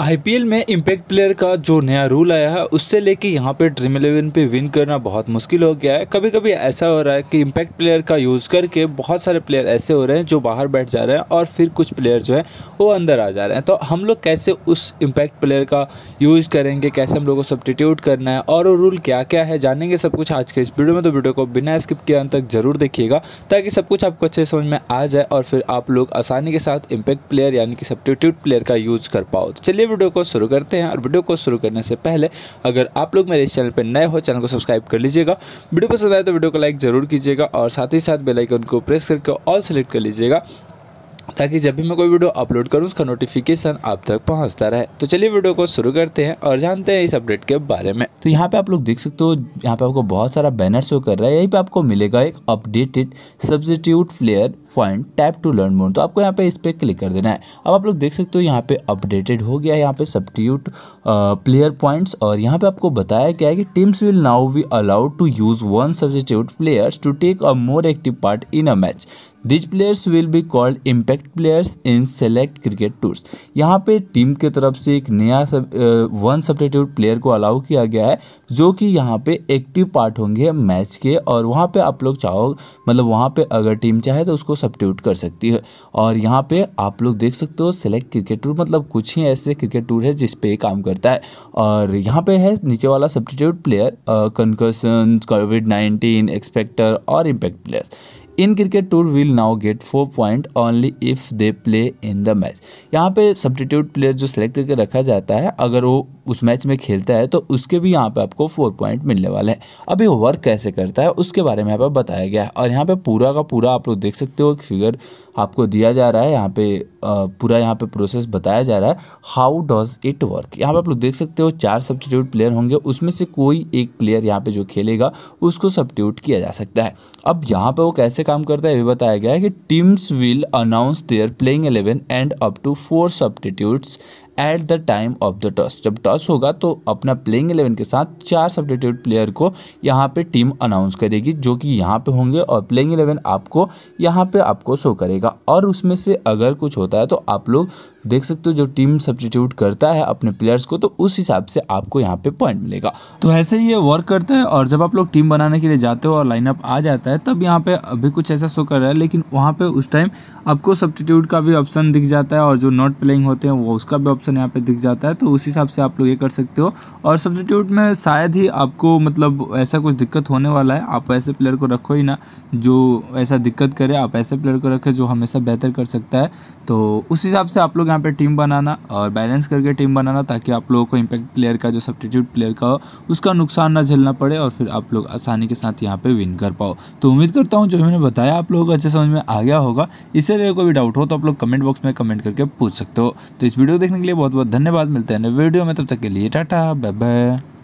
IPL में impact player का जो नया रूल आया है उससे लेके यहाँ पे ड्रीम इलेवन पे विन करना बहुत मुश्किल हो गया है कभी कभी ऐसा हो रहा है कि इम्पैक्ट प्लेयर का यूज़ करके बहुत सारे प्लेयर ऐसे हो रहे हैं जो बाहर बैठ जा रहे हैं और फिर कुछ प्लेयर जो है वो अंदर आ जा रहे हैं तो हम लोग कैसे उस इम्पैक्ट प्लेयर का यूज़ करेंगे कैसे हम लोग को सब्सटीट्यूट करना है और वो रूल क्या क्या है जानेंगे सब कुछ आज के इस वीडियो में तो वीडियो को बिना स्किप किए अंत तक ज़रूर देखिएगा ताकि सब कुछ आपको अच्छे समझ में आ जाए और फिर आप लोग आसानी के साथ इम्पैक्ट प्लेयर यानी कि सब्सटीट्यूट प्लेयर का यूज़ कर पाओ तो चलिए वीडियो को शुरू करते हैं और वीडियो को शुरू करने से पहले अगर आप लोग मेरे इस चैनल पर नए हो चैनल को सब्सक्राइब कर लीजिएगा वीडियो पसंद आए तो वीडियो को लाइक ज़रूर कीजिएगा और साथ ही साथ बेलाइकन को प्रेस करके ऑल सेलेक्ट कर लीजिएगा ताकि जब भी मैं कोई वीडियो अपलोड करूँ उसका नोटिफिकेशन आप तक पहुँचता रहे तो चलिए वीडियो को शुरू करते हैं और जानते हैं इस अपडेट के बारे में तो यहाँ पे आप लोग देख सकते हो यहाँ पे आपको बहुत सारा बैनर शो कर रहा है यहीं पे आपको मिलेगा एक updated substitute player point tap to learn mode तो आपको यहाँ पे इस पर क्लिक कर देना है अब आप लोग देख सकते हो यहाँ पे अपडेटेड हो गया है यहाँ पे सब्सिट्यूट प्लेयर पॉइंट्स और यहाँ पे आपको बताया गया है कि teams will now be allowed to use one substitute players to take a more active part in a match these players will be called impact players in select cricket tours यहाँ पे टीम के तरफ से एक नया सब one substitute player को allow किया गया है जो कि यहाँ पे एक्टिव पार्ट होंगे मैच के और वहाँ पे आप लोग चाहो मतलब वहाँ पे अगर टीम चाहे तो उसको सब्टीट्यूट कर सकती है और यहाँ पे आप लोग देख सकते हो सेलेक्ट क्रिकेट टूर मतलब कुछ ही ऐसे क्रिकेट टूर है जिसपे काम करता है और यहाँ पे है नीचे वाला substitute player concussion COVID nineteen एक्सपेक्टर और impact players in cricket tour will now get four point only if they play in the match यहाँ पे सब्सटीट्यूट प्लेयर जो सेलेक्ट करके रखा जाता है अगर वो उस मैच में खेलता है तो उसके भी यहाँ पे आपको फोर पॉइंट मिलने वाला है अब ये वर्क कैसे करता है उसके बारे में यहाँ पर बताया गया है और यहाँ पर पूरा का पूरा आप लोग देख सकते हो एक फिगर आपको दिया जा रहा है यहाँ पे पूरा यहाँ पे प्रोसेस बताया जा रहा है हाउ डज इट वर्क यहाँ पे आप लोग देख सकते हो चार सब्सटीट्यूट प्लेयर होंगे उसमें से कोई एक प्लेयर यहाँ पे जो खेलेगा उसको सब्सटीट्यूट किया जा सकता है अब यहाँ पे वो कैसे काम करता है ये बताया गया है कि teams will announce their playing eleven and up to four substitutes at the time of the toss जब टॉस होगा तो अपना प्लेइंग एलेवन के साथ चार सब्सटीट्यूट प्लेयर को यहाँ पे टीम अनाउंस करेगी जो कि यहाँ पे होंगे और प्लेइंग एलेवन आपको यहाँ पे आपको शो करेगा और उसमें से अगर कुछ होता है तो आप लोग देख सकते हो जो टीम सब्सटीट्यूट करता है अपने प्लेयर्स को तो उस हिसाब से आपको यहाँ पे पॉइंट मिलेगा तो ऐसे ही ये वर्क करते हैं और जब आप लोग टीम बनाने के लिए जाते हो और लाइनअप आ जाता है तब यहाँ पे अभी कुछ ऐसा शो कर रहा है लेकिन वहाँ पे उस टाइम आपको सब्सटीट्यूट का भी ऑप्शन दिख जाता है और जो नॉट प्लेइंग होते हैं वो उसका भी ऑप्शन ऑप्शन यहाँ पे दिख जाता है तो उस हिसाब से आप लोग ये कर सकते हो और सब्सिट्यूट में शायद ही आपको मतलब ऐसा कुछ दिक्कत होने वाला है आप ऐसे प्लेयर को रखो ही ना जो ऐसा दिक्कत करे आप ऐसे प्लेयर को रखें जो हमेशा बेहतर कर सकता है तो उस हिसाब से आप लोग यहाँ पर टीम बनाना और बैलेंस करके टीम बनाना ताकि आप लोगों को इम्पैक्ट प्लेयर का जो सब्सिट्यूट प्लेयर का हो उसका नुकसान ना झेलना पड़े और फिर आप लोग आसानी के साथ यहाँ पर विन कर पाओ तो उम्मीद करता हूँ जो मैंने बताया आप लोगों को अच्छे समझ में आ गया होगा इससे रिलेटेड कोई डाउट हो तो आप लोग कमेंट बॉक्स में कमेंट करके पूछ सकते हो तो इस वीडियो को देखने के लिए लिए बहुत बहुत धन्यवाद मिलते हैं वीडियो में तब तक के लिए टाटा बाय बाय